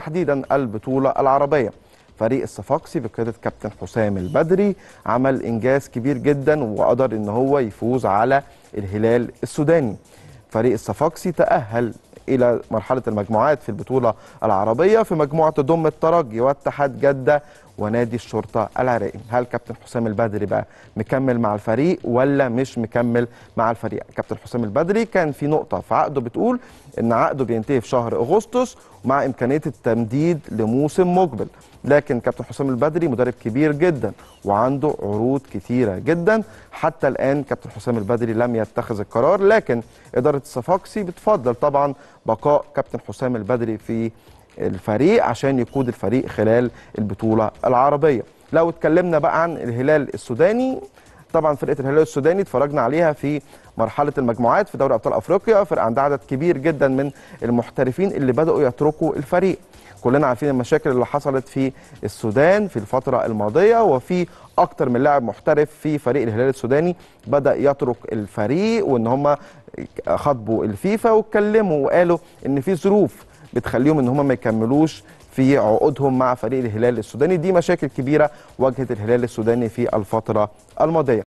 تحديدا البطولة العربية فريق الصفاقسي بقيادة كابتن حسام البدري عمل إنجاز كبير جدا وقدر إن هو يفوز على الهلال السوداني فريق الصفاقسي تأهل إلى مرحلة المجموعات في البطولة العربية في مجموعة تضم الترجي واتحاد جدة ونادي الشرطة العراقي هل كابتن حسام البدري بقى مكمل مع الفريق ولا مش مكمل مع الفريق كابتن حسام البدري كان في نقطة في عقده بتقول إن عقده بينتهي في شهر أغسطس ومع إمكانية التمديد لموسم مقبل لكن كابتن حسام البدري مدرب كبير جدا وعنده عروض كثيره جدا حتى الآن كابتن حسام البدري لم يتخذ القرار لكن إدارة الصفاقسي بتفضل طبعا بقاء كابتن حسام البدري في الفريق عشان يقود الفريق خلال البطوله العربيه لو اتكلمنا بقى عن الهلال السوداني طبعا فرقه الهلال السوداني اتفرجنا عليها في مرحله المجموعات في دوري ابطال افريقيا فرقه عندها عدد كبير جدا من المحترفين اللي بداوا يتركوا الفريق كلنا عارفين المشاكل اللي حصلت في السودان في الفتره الماضيه وفي اكتر من لاعب محترف في فريق الهلال السوداني بدا يترك الفريق وان هم خاطبوا الفيفا واتكلموا وقالوا ان في ظروف بتخليهم ان هم ما يكملوش في عقودهم مع فريق الهلال السوداني دي مشاكل كبيره واجهت الهلال السوداني في الفتره الماضيه